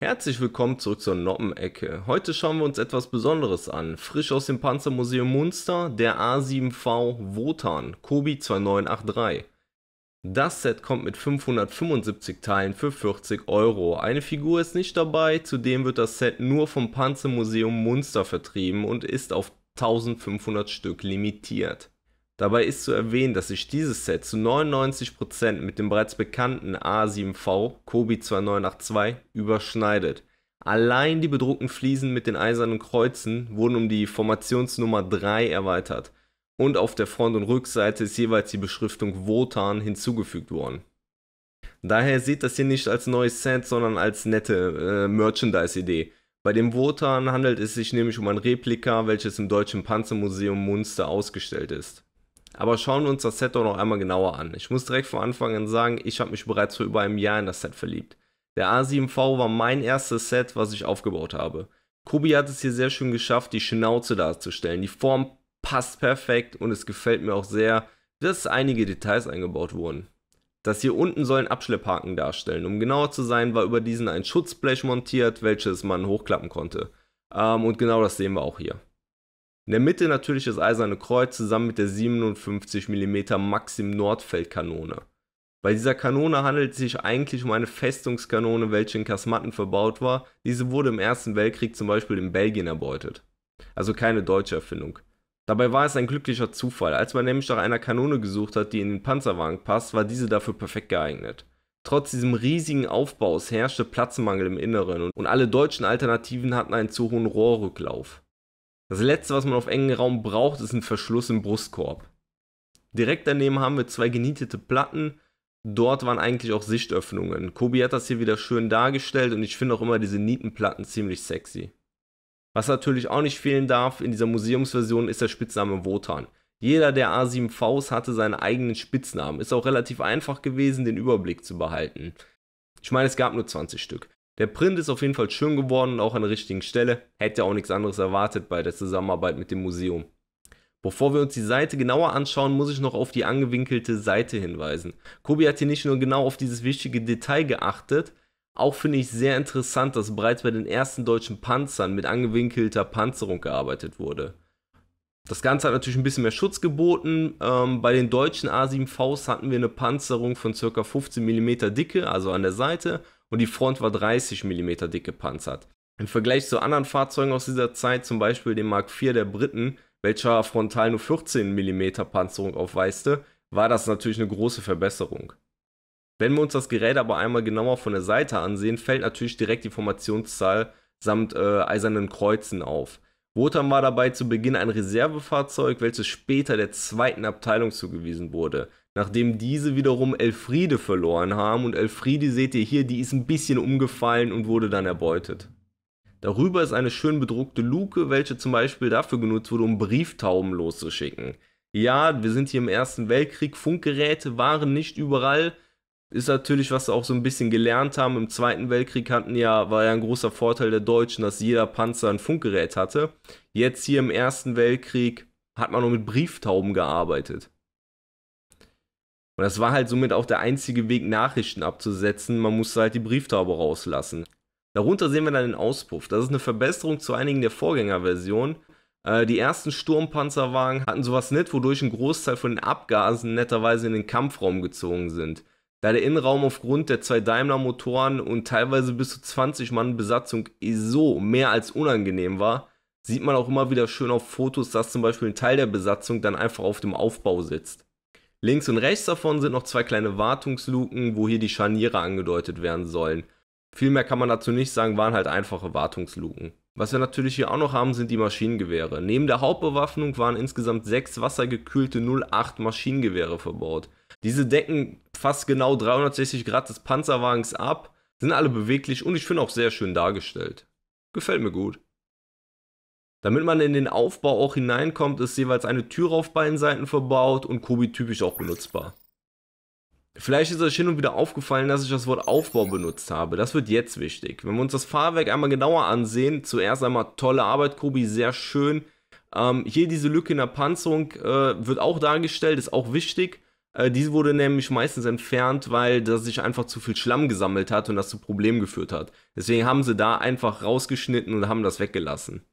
Herzlich willkommen zurück zur Noppenecke. Heute schauen wir uns etwas Besonderes an. Frisch aus dem Panzermuseum Munster, der A7V Wotan Kobi 2983. Das Set kommt mit 575 Teilen für 40 Euro. Eine Figur ist nicht dabei, zudem wird das Set nur vom Panzermuseum Munster vertrieben und ist auf 1500 Stück limitiert. Dabei ist zu erwähnen, dass sich dieses Set zu 99% mit dem bereits bekannten A7V Kobi 2982 überschneidet. Allein die bedruckten Fliesen mit den eisernen Kreuzen wurden um die Formationsnummer 3 erweitert und auf der Front- und Rückseite ist jeweils die Beschriftung Wotan hinzugefügt worden. Daher seht das hier nicht als neues Set, sondern als nette äh, Merchandise-Idee. Bei dem Wotan handelt es sich nämlich um ein Replika, welches im Deutschen Panzermuseum Munster ausgestellt ist. Aber schauen wir uns das Set doch noch einmal genauer an. Ich muss direkt von Anfang an sagen, ich habe mich bereits vor über einem Jahr in das Set verliebt. Der A7V war mein erstes Set, was ich aufgebaut habe. Kobi hat es hier sehr schön geschafft, die Schnauze darzustellen. Die Form passt perfekt und es gefällt mir auch sehr, dass einige Details eingebaut wurden. Das hier unten soll einen Abschlepphaken darstellen. Um genauer zu sein, war über diesen ein Schutzblech montiert, welches man hochklappen konnte. Ähm, und genau das sehen wir auch hier. In der Mitte natürlich das Eiserne Kreuz zusammen mit der 57 mm Maxim Nordfeldkanone. Bei dieser Kanone handelt es sich eigentlich um eine Festungskanone, welche in Kasmatten verbaut war. Diese wurde im Ersten Weltkrieg zum Beispiel in Belgien erbeutet. Also keine deutsche Erfindung. Dabei war es ein glücklicher Zufall. Als man nämlich nach einer Kanone gesucht hat, die in den Panzerwagen passt, war diese dafür perfekt geeignet. Trotz diesem riesigen Aufbaus herrschte Platzmangel im Inneren und alle deutschen Alternativen hatten einen zu hohen Rohrrücklauf. Das letzte, was man auf engen Raum braucht, ist ein Verschluss im Brustkorb. Direkt daneben haben wir zwei genietete Platten. Dort waren eigentlich auch Sichtöffnungen. Kobi hat das hier wieder schön dargestellt und ich finde auch immer diese Nietenplatten ziemlich sexy. Was natürlich auch nicht fehlen darf, in dieser Museumsversion ist der Spitzname Wotan. Jeder der A7Vs hatte seinen eigenen Spitznamen. Ist auch relativ einfach gewesen, den Überblick zu behalten. Ich meine, es gab nur 20 Stück. Der Print ist auf jeden Fall schön geworden und auch an der richtigen Stelle. Hätte auch nichts anderes erwartet bei der Zusammenarbeit mit dem Museum. Bevor wir uns die Seite genauer anschauen, muss ich noch auf die angewinkelte Seite hinweisen. Kobi hat hier nicht nur genau auf dieses wichtige Detail geachtet, auch finde ich sehr interessant, dass bereits bei den ersten deutschen Panzern mit angewinkelter Panzerung gearbeitet wurde. Das Ganze hat natürlich ein bisschen mehr Schutz geboten. Ähm, bei den deutschen A7Vs hatten wir eine Panzerung von ca. 15 mm Dicke, also an der Seite, und die Front war 30 mm dick gepanzert. Im Vergleich zu anderen Fahrzeugen aus dieser Zeit, zum Beispiel dem Mark IV der Briten, welcher frontal nur 14 mm Panzerung aufweiste, war das natürlich eine große Verbesserung. Wenn wir uns das Gerät aber einmal genauer von der Seite ansehen, fällt natürlich direkt die Formationszahl samt äh, eisernen Kreuzen auf. Wotan war dabei zu Beginn ein Reservefahrzeug, welches später der zweiten Abteilung zugewiesen wurde nachdem diese wiederum Elfriede verloren haben und Elfriede seht ihr hier, die ist ein bisschen umgefallen und wurde dann erbeutet. Darüber ist eine schön bedruckte Luke, welche zum Beispiel dafür genutzt wurde, um Brieftauben loszuschicken. Ja, wir sind hier im Ersten Weltkrieg, Funkgeräte waren nicht überall. Ist natürlich, was sie auch so ein bisschen gelernt haben. Im Zweiten Weltkrieg hatten ja, war ja ein großer Vorteil der Deutschen, dass jeder Panzer ein Funkgerät hatte. Jetzt hier im Ersten Weltkrieg hat man nur mit Brieftauben gearbeitet. Und das war halt somit auch der einzige Weg, Nachrichten abzusetzen. Man musste halt die Brieftaube rauslassen. Darunter sehen wir dann den Auspuff. Das ist eine Verbesserung zu einigen der Vorgängerversionen. Äh, die ersten Sturmpanzerwagen hatten sowas nicht, wodurch ein Großteil von den Abgasen netterweise in den Kampfraum gezogen sind. Da der Innenraum aufgrund der zwei Daimler-Motoren und teilweise bis zu 20 Mann Besatzung eh so mehr als unangenehm war, sieht man auch immer wieder schön auf Fotos, dass zum Beispiel ein Teil der Besatzung dann einfach auf dem Aufbau sitzt. Links und rechts davon sind noch zwei kleine Wartungsluken, wo hier die Scharniere angedeutet werden sollen. Viel mehr kann man dazu nicht sagen, waren halt einfache Wartungsluken. Was wir natürlich hier auch noch haben, sind die Maschinengewehre. Neben der Hauptbewaffnung waren insgesamt sechs wassergekühlte 08 Maschinengewehre verbaut. Diese decken fast genau 360 Grad des Panzerwagens ab, sind alle beweglich und ich finde auch sehr schön dargestellt. Gefällt mir gut. Damit man in den Aufbau auch hineinkommt, ist jeweils eine Tür auf beiden Seiten verbaut und Kobi typisch auch benutzbar. Vielleicht ist euch hin und wieder aufgefallen, dass ich das Wort Aufbau benutzt habe. Das wird jetzt wichtig. Wenn wir uns das Fahrwerk einmal genauer ansehen, zuerst einmal tolle Arbeit, Kobi, sehr schön. Ähm, hier diese Lücke in der Panzerung äh, wird auch dargestellt, ist auch wichtig. Äh, diese wurde nämlich meistens entfernt, weil da sich einfach zu viel Schlamm gesammelt hat und das zu Problemen geführt hat. Deswegen haben sie da einfach rausgeschnitten und haben das weggelassen.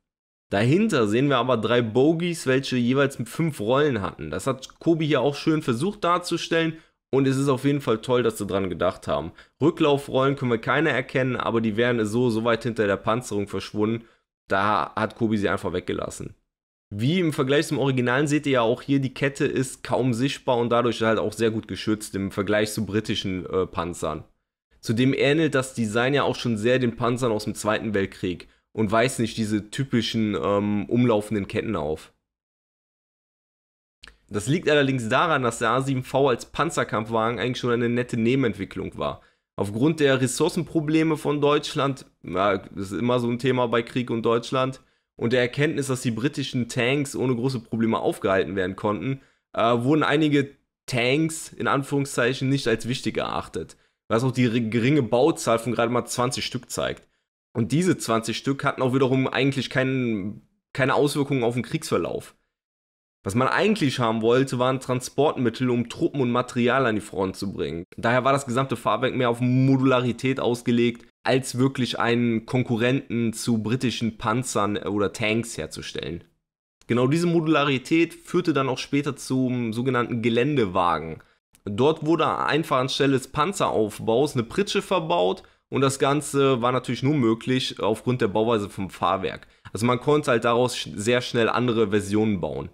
Dahinter sehen wir aber drei Bogies, welche jeweils fünf Rollen hatten. Das hat Kobi hier auch schön versucht darzustellen und es ist auf jeden Fall toll, dass sie dran gedacht haben. Rücklaufrollen können wir keine erkennen, aber die wären so, so weit hinter der Panzerung verschwunden. Da hat Kobi sie einfach weggelassen. Wie im Vergleich zum Originalen seht ihr ja auch hier, die Kette ist kaum sichtbar und dadurch halt auch sehr gut geschützt im Vergleich zu britischen äh, Panzern. Zudem ähnelt das Design ja auch schon sehr den Panzern aus dem Zweiten Weltkrieg und weiß nicht diese typischen ähm, umlaufenden Ketten auf. Das liegt allerdings daran, dass der A7V als Panzerkampfwagen eigentlich schon eine nette Nebenentwicklung war. Aufgrund der Ressourcenprobleme von Deutschland, ja, das ist immer so ein Thema bei Krieg und Deutschland, und der Erkenntnis, dass die britischen Tanks ohne große Probleme aufgehalten werden konnten, äh, wurden einige Tanks in Anführungszeichen nicht als wichtig erachtet, was auch die geringe Bauzahl von gerade mal 20 Stück zeigt. Und diese 20 Stück hatten auch wiederum eigentlich kein, keine Auswirkungen auf den Kriegsverlauf. Was man eigentlich haben wollte, waren Transportmittel, um Truppen und Material an die Front zu bringen. Daher war das gesamte Fahrwerk mehr auf Modularität ausgelegt, als wirklich einen Konkurrenten zu britischen Panzern oder Tanks herzustellen. Genau diese Modularität führte dann auch später zum sogenannten Geländewagen. Dort wurde einfach anstelle des Panzeraufbaus eine Pritsche verbaut und das Ganze war natürlich nur möglich aufgrund der Bauweise vom Fahrwerk. Also man konnte halt daraus sehr schnell andere Versionen bauen.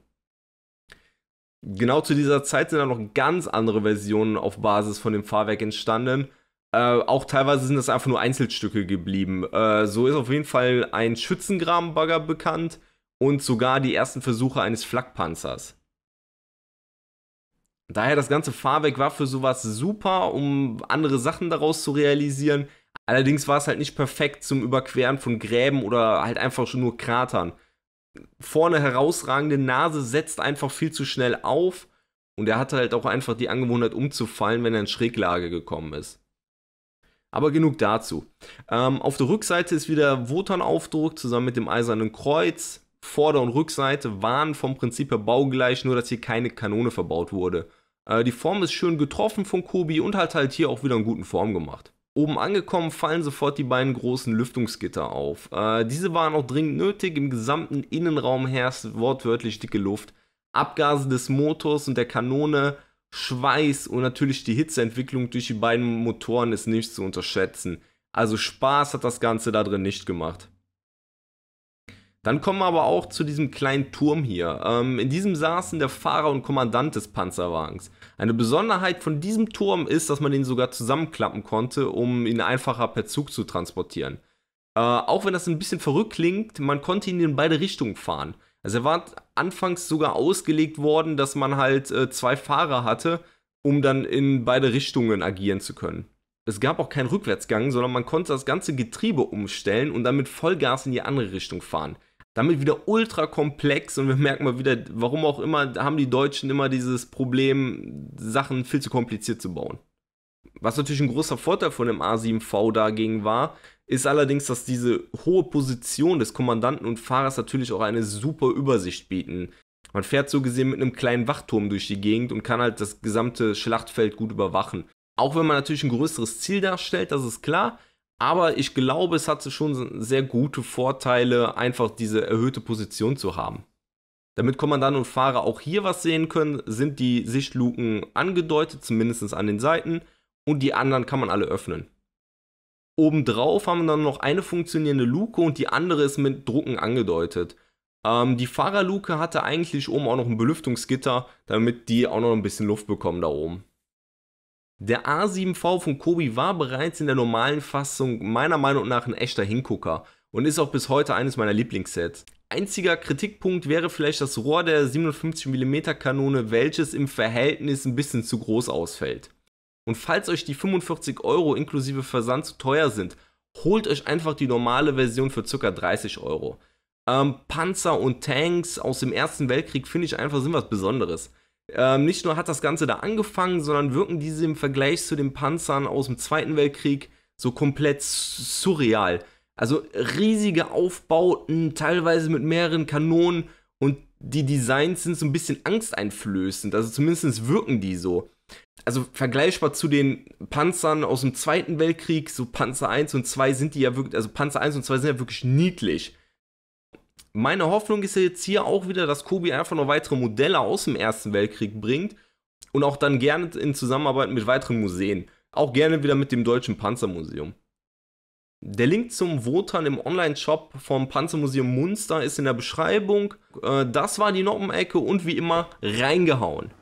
Genau zu dieser Zeit sind dann noch ganz andere Versionen auf Basis von dem Fahrwerk entstanden. Äh, auch teilweise sind das einfach nur Einzelstücke geblieben. Äh, so ist auf jeden Fall ein Schützengrabenbagger bekannt und sogar die ersten Versuche eines Flakpanzers. Daher das ganze Fahrwerk war für sowas super, um andere Sachen daraus zu realisieren. Allerdings war es halt nicht perfekt zum Überqueren von Gräben oder halt einfach schon nur Kratern. Vorne herausragende Nase setzt einfach viel zu schnell auf und er hatte halt auch einfach die Angewohnheit umzufallen, wenn er in Schräglage gekommen ist. Aber genug dazu. Ähm, auf der Rückseite ist wieder Wotan-Aufdruck zusammen mit dem Eisernen Kreuz. Vorder- und Rückseite waren vom Prinzip her baugleich, nur dass hier keine Kanone verbaut wurde. Äh, die Form ist schön getroffen von Kobi und hat halt hier auch wieder einen guten Form gemacht. Oben angekommen fallen sofort die beiden großen Lüftungsgitter auf. Äh, diese waren auch dringend nötig, im gesamten Innenraum herrscht wortwörtlich dicke Luft. Abgase des Motors und der Kanone, Schweiß und natürlich die Hitzeentwicklung durch die beiden Motoren ist nicht zu unterschätzen. Also Spaß hat das Ganze da drin nicht gemacht. Dann kommen wir aber auch zu diesem kleinen Turm hier. Ähm, in diesem saßen der Fahrer und Kommandant des Panzerwagens. Eine Besonderheit von diesem Turm ist, dass man den sogar zusammenklappen konnte, um ihn einfacher per Zug zu transportieren. Äh, auch wenn das ein bisschen verrückt klingt, man konnte ihn in beide Richtungen fahren. Also er war anfangs sogar ausgelegt worden, dass man halt äh, zwei Fahrer hatte, um dann in beide Richtungen agieren zu können. Es gab auch keinen Rückwärtsgang, sondern man konnte das ganze Getriebe umstellen und dann mit Vollgas in die andere Richtung fahren damit wieder ultra komplex und wir merken mal wieder, warum auch immer, haben die Deutschen immer dieses Problem, Sachen viel zu kompliziert zu bauen. Was natürlich ein großer Vorteil von dem A7V dagegen war, ist allerdings, dass diese hohe Position des Kommandanten und Fahrers natürlich auch eine super Übersicht bieten. Man fährt so gesehen mit einem kleinen Wachturm durch die Gegend und kann halt das gesamte Schlachtfeld gut überwachen. Auch wenn man natürlich ein größeres Ziel darstellt, das ist klar, aber ich glaube, es hatte schon sehr gute Vorteile, einfach diese erhöhte Position zu haben. Damit Kommandant und Fahrer auch hier was sehen können, sind die Sichtluken angedeutet, zumindest an den Seiten, und die anderen kann man alle öffnen. Obendrauf haben wir dann noch eine funktionierende Luke und die andere ist mit Drucken angedeutet. Ähm, die Fahrerluke hatte eigentlich oben auch noch ein Belüftungsgitter, damit die auch noch ein bisschen Luft bekommen da oben. Der A7V von Kobi war bereits in der normalen Fassung meiner Meinung nach ein echter Hingucker und ist auch bis heute eines meiner Lieblingssets. Einziger Kritikpunkt wäre vielleicht das Rohr der 57mm Kanone, welches im Verhältnis ein bisschen zu groß ausfällt. Und falls euch die 45 Euro inklusive Versand zu teuer sind, holt euch einfach die normale Version für ca. 30 Euro. Ähm, Panzer und Tanks aus dem Ersten Weltkrieg finde ich einfach sind was Besonderes. Ähm, nicht nur hat das Ganze da angefangen, sondern wirken diese im Vergleich zu den Panzern aus dem Zweiten Weltkrieg so komplett surreal. Also riesige Aufbauten, teilweise mit mehreren Kanonen und die Designs sind so ein bisschen angsteinflößend. Also zumindest wirken die so. Also vergleichbar zu den Panzern aus dem Zweiten Weltkrieg, so Panzer 1 und 2 sind die ja wirklich, also Panzer 1 und 2 sind ja wirklich niedlich. Meine Hoffnung ist jetzt hier auch wieder, dass Kobi einfach noch weitere Modelle aus dem Ersten Weltkrieg bringt und auch dann gerne in Zusammenarbeit mit weiteren Museen. Auch gerne wieder mit dem Deutschen Panzermuseum. Der Link zum Votan im Online-Shop vom Panzermuseum Munster ist in der Beschreibung. Äh, das war die Noppenecke und wie immer reingehauen.